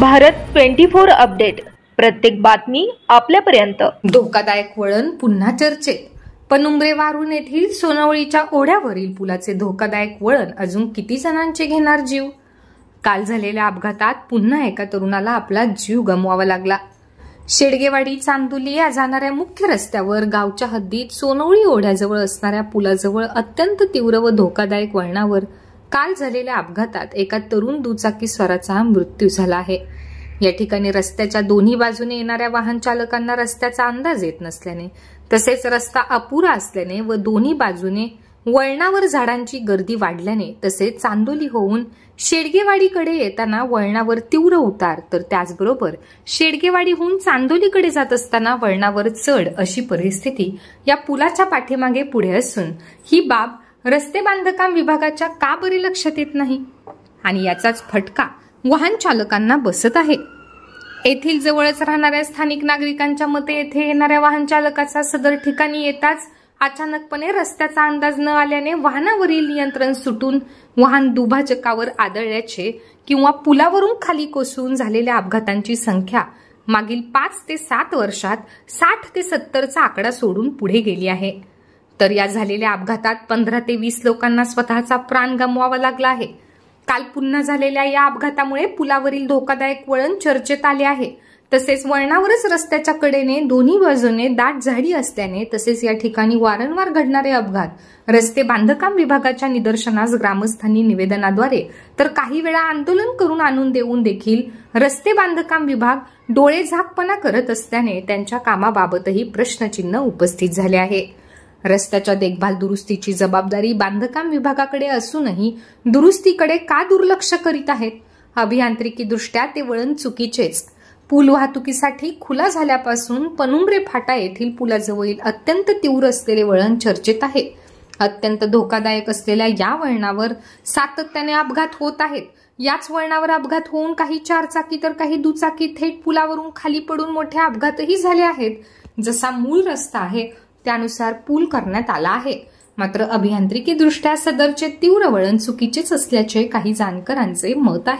Bharat twenty four update प्रत्येक बातमी आपल्यापर्यंत धोकादायक वळण पुन्हा चर्चेत पनुंब्रे वारून येथील सोनवळीच्या ओढ्यावरील पुलाचे धोकादायक वळण अजून किती जणांचे घेणार जीव काल झालेल्या अपघातात पुन्हा एका तरुणाला आपला जीव गमवावा लागला शेडगेवाडी चांदुली या जाणाऱ्या मुख्य रस्त्यावर गावच्या हद्दीत सोनवळी ओढ्याजवळ असणाऱ्या पुलाजवळ अत्यंत तीव्र व धोकादायक वळणावर काल झालेल्या अपघातात एका तरुण दुचाकी स्वराचा मृत्यू झाला आहे या ठिकाणी रस्त्याच्या दोन्ही बाजूने येणाऱ्या वाहन चालकांना रस्त्याचा अंदाज येत नसल्याने तसेच रस्ता अपुरा असल्याने व दोन्ही बाजूने वळणावर झाडांची गर्दी वाढल्याने तसेच चांदोली होऊन शेडगेवाडीकडे येताना वळणावर तीव्र उतार तर त्याचबरोबर शेडगेवाडीहून चांदोलीकडे जात असताना वळणावर चढ अशी परिस्थिती या पुलाच्या पाठीमागे पुढे असून ही बाब रस्ते बांधकाम विभागाच्या का बरे लक्षात येत नाही आणि याचाच फटका वाहन चालकांना बसत आहे येथील जवळच राहणाऱ्या स्थानिक नागरिकांच्या मते येथे येणाऱ्या वाहन चालकाचा सदर ठिकाणी येताच अचानकपणे रस्त्याचा अंदाज न आल्याने वाहनावरील नियंत्रण सुटून वाहन दुभाजकावर आदळल्याचे किंवा पुलावरून खाली कोसळून झालेल्या अपघातांची संख्या मागील पाच ते सात वर्षात साठ ते सत्तरचा आकडा सोडून पुढे गेली आहे तर या झालेल्या अपघातात पंधरा ते वीस लोकांना स्वतःचा प्राण गमवावा लागला आहे काल पुन्हा झालेल्या या अपघातामुळे पुलावरील धोकादायक वळण चर्चेत आले आहे तसेच वळणावरच रस्त्याच्या कडेने दोन्ही बाजूने दाट झाडी असल्याने तसेच या ठिकाणी वारंवार घडणारे अपघात रस्ते बांधकाम विभागाच्या निदर्शनास ग्रामस्थांनी निवेदनाद्वारे तर काही वेळा आंदोलन करून आणून देऊन देखील रस्ते बांधकाम विभाग डोळे झाकपणा करत असल्याने त्यांच्या कामाबाबतही प्रश्नचिन्ह उपस्थित झाले आहे रस्त्याच्या देखभाल दुरुस्तीची जबाबदारी बांधकाम विभागाकडे असूनही दुरुस्तीकडे का दुर्लक्ष करीत आहेत अभियांत्रिकीदृष्ट्या ते वळण चुकीचेच पूल वाहतुकीसाठी खुला झाल्यापासून पनुमरे फाटा येथील पुलाजवळील अत्यंत तीव्र असलेले वळण चर्चेत आहे अत्यंत धोकादायक असलेल्या या वळणावर सातत्याने अपघात होत आहेत याच वळणावर अपघात होऊन काही चारचाकी तर काही दुचाकी थेट पुलावरून खाली पडून मोठे अपघातही झाले आहेत जसा मूळ रस्ता आहे त्यानुसार पूल करण्यात आला आहे मात्र अभियांत्रिकीदृष्ट्या सदरचे तीव्र वळण चुकीचेच असल्याचे काही जाणकारांचे मत आहे